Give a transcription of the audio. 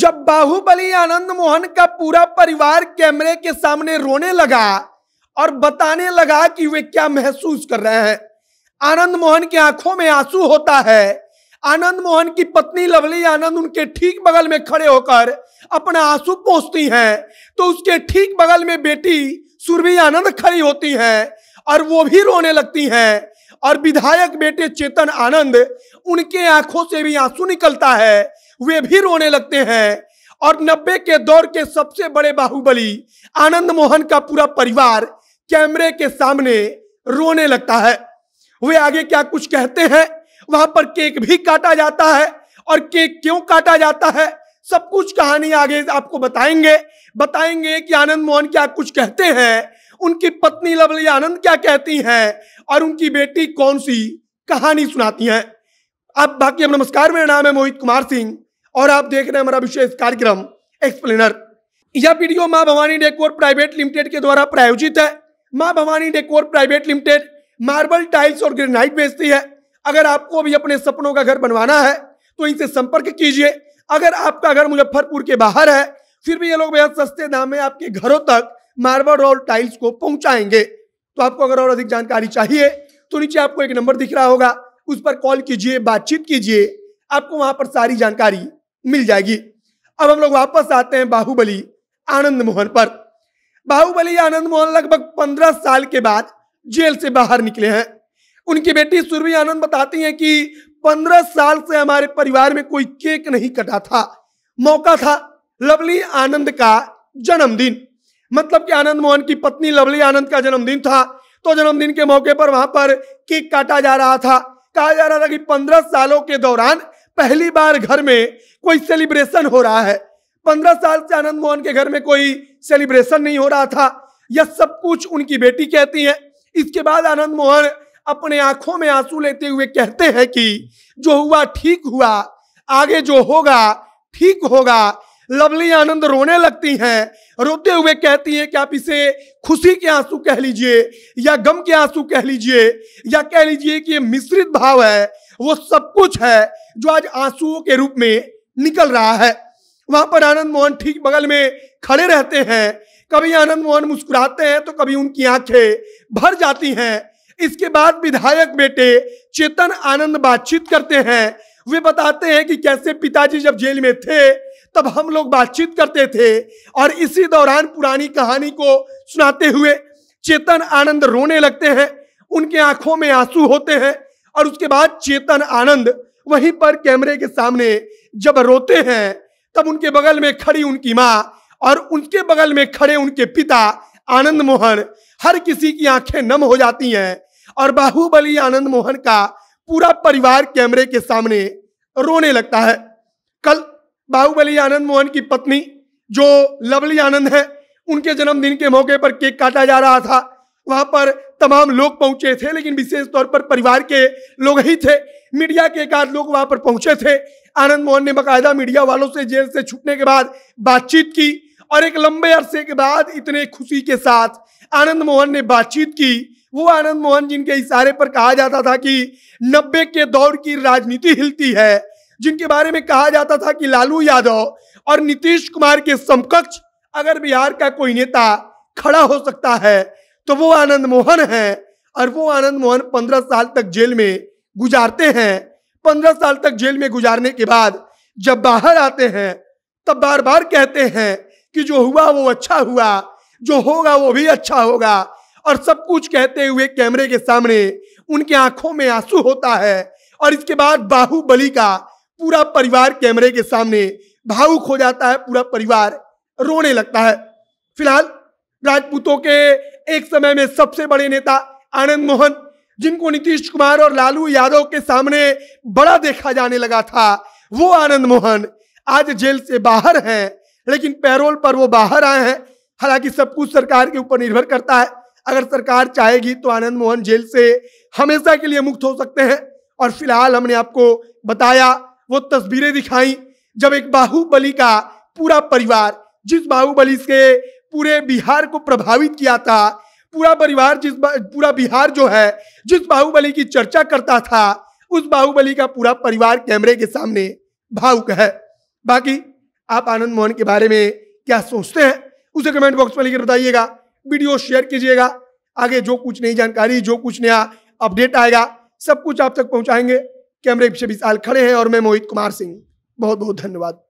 जब बाहुबली आनंद मोहन का पूरा परिवार कैमरे के सामने रोने लगा और बताने लगा कि वे क्या महसूस कर रहे हैं आनंद मोहन की आंखों में आंसू होता है आनंद मोहन की पत्नी लवली आनंद उनके ठीक बगल में खड़े होकर अपना आंसू पोसती हैं तो उसके ठीक बगल में बेटी सुरभि आनंद खड़ी होती हैं और वो भी रोने लगती हैं और विधायक बेटे चेतन आनंद उनके आंखों से भी आंसू निकलता है वे भी रोने लगते हैं और नब्बे के दौर के सबसे बड़े बाहुबली आनंद मोहन का पूरा परिवार कैमरे के सामने रोने लगता है वे आगे क्या कुछ कहते हैं वहां पर केक भी काटा जाता है और केक क्यों काटा जाता है सब कुछ कहानी आगे आपको बताएंगे बताएंगे कि आनंद मोहन क्या कुछ कहते हैं उनकी पत्नी लवली आनंद क्या कहती हैं और उनकी बेटी कौन सी कहानी सुनाती हैं अब बाकी हम नमस्कार मेरा नाम है मोहित कुमार सिंह और आप देख रहे हैं हमारा विशेष कार्यक्रम एक्सप्लेनर यह वीडियो माँ भवानी डेकोर प्राइवेट लिमिटेड के द्वारा प्रायोजित है माँ Bhavani decor private limited marble tiles और ग्रेनाइट बेचती है अगर आपको भी अपने सपनों का घर बनवाना है तो इनसे संपर्क कीजिए अगर आपका घर मुजफ्फरपुर के बाहर है फिर भी ये लोग बेहद सस्ते दाम में आपके घरों तक मार्बल और टाइल्स को पहुंचाएंगे तो आपको अगर और अधिक जानकारी चाहिए तो नीचे आपको एक नंबर दिख रहा होगा उस पर कॉल कीजिए बातचीत कीजिए आपको वहां पर सारी जानकारी मिल जाएगी अब हम लोग वापस आते हैं बाहुबली आनंद मोहन पर बाहुबली आनंद मोहन लगभग पंद्रह साल के बाद जेल से बाहर निकले हैं उनकी बेटी सुरभि आनंद बताती हैं कि पंद्रह साल से हमारे परिवार में कोई केक नहीं कटा था मौका था लवली आनंद का जन्मदिन मतलब कि आनंद मोहन की पत्नी लवली आनंद का जन्मदिन था तो जन्मदिन के मौके पर वहां पर केक काटा जा रहा था कहा जा रहा था कि पंद्रह सालों के दौरान पहली बार घर में कोई सेलिब्रेशन हो रहा है पंद्रह साल से आनंद मोहन के घर में कोई सेलिब्रेशन नहीं हो रहा था यह सब कुछ उनकी बेटी कहती है इसके बाद आनंद मोहन अपने आंखों में आंसू लेते हुए कहते हैं कि जो हुआ ठीक हुआ आगे जो होगा ठीक होगा लवली आनंद रोने लगती हैं रोते हुए कहती हैं कि आप इसे खुशी के आंसू कह लीजिए या गम के आंसू कह लीजिए या कह लीजिए कि ये मिश्रित भाव है वो सब कुछ है जो आज आंसुओं के रूप में निकल रहा है वहां पर आनंद मोहन ठीक बगल में खड़े रहते हैं कभी आनंद मोहन मुस्कुराते हैं तो कभी उनकी आंखें भर जाती हैं इसके बाद विधायक बेटे चेतन आनंद बातचीत करते हैं वे बताते हैं कि कैसे पिताजी जब जेल में थे तब हम लोग बातचीत करते थे और इसी दौरान पुरानी कहानी को सुनाते हुए चेतन आनंद रोने लगते हैं उनके आंखों में आंसू होते हैं और उसके बाद चेतन आनंद वहीं पर कैमरे के सामने जब रोते हैं तब उनके बगल में खड़ी उनकी माँ और उनके बगल में खड़े उनके पिता आनंद मोहन हर किसी की आंखें नम हो जाती हैं और बाहुबली आनंद मोहन का पूरा परिवार कैमरे के सामने रोने लगता है कल बाहुबली आनंद मोहन की पत्नी जो लवली आनंद है उनके जन्मदिन के मौके पर केक काटा जा रहा था वहां पर तमाम लोग पहुंचे थे लेकिन विशेष तौर पर परिवार के लोग ही थे मीडिया के एक आध लोग वहां पर पहुंचे थे आनंद मोहन ने बाकायदा मीडिया वालों से जेल से छूटने के बाद बातचीत की और एक लंबे अरसे के बाद इतने खुशी के साथ आनंद मोहन ने बातचीत की वो आनंद मोहन जिनके इशारे पर कहा जाता था कि नब्बे के दौर की राजनीति हिलती है जिनके बारे में कहा जाता था कि लालू यादव और नीतीश कुमार के समकक्ष अगर बिहार का कोई नेता खड़ा हो सकता है तो वो आनंद मोहन है और वो आनंद मोहन पंद्रह साल तक जेल में गुजारते हैं पंद्रह साल तक जेल में गुजारने के बाद जब बाहर आते हैं तब बार बार कहते हैं कि जो हुआ वो अच्छा हुआ जो होगा वो भी अच्छा होगा और सब कुछ कहते हुए कैमरे के सामने उनके आंखों में आंसू होता है और इसके बाद बाहुबली का पूरा परिवार कैमरे के सामने भावुक हो जाता है पूरा परिवार रोने लगता है फिलहाल राजपूतों के एक समय में सबसे बड़े नेता आनंद मोहन जिनको नीतीश कुमार और लालू यादव के सामने बड़ा देखा जाने लगा था वो आनंद मोहन आज जेल से बाहर हैं लेकिन पैरोल पर वो बाहर आए हैं हालांकि सब कुछ सरकार के ऊपर निर्भर करता है अगर सरकार चाहेगी तो आनंद मोहन जेल से हमेशा के लिए मुक्त हो सकते हैं और फिलहाल हमने आपको बताया वो तस्वीरें दिखाई जब एक बाहुबली का पूरा परिवार जिस बाहुबली से पूरे बिहार को प्रभावित किया था पूरा परिवार जिस पूरा बिहार जो है जिस बाहुबली की चर्चा करता था उस बाहुबली का पूरा परिवार कैमरे के सामने भावुक है बाकी आप आनंद मोहन के बारे में क्या सोचते हैं उसे कमेंट बॉक्स में लिखकर बताइएगा वीडियो शेयर कीजिएगा आगे जो कुछ नई जानकारी जो कुछ नया अपडेट आएगा सब कुछ आप तक पहुंचाएंगे कैमरे पीछे विशाल खड़े हैं और मैं मोहित कुमार सिंह बहुत बहुत धन्यवाद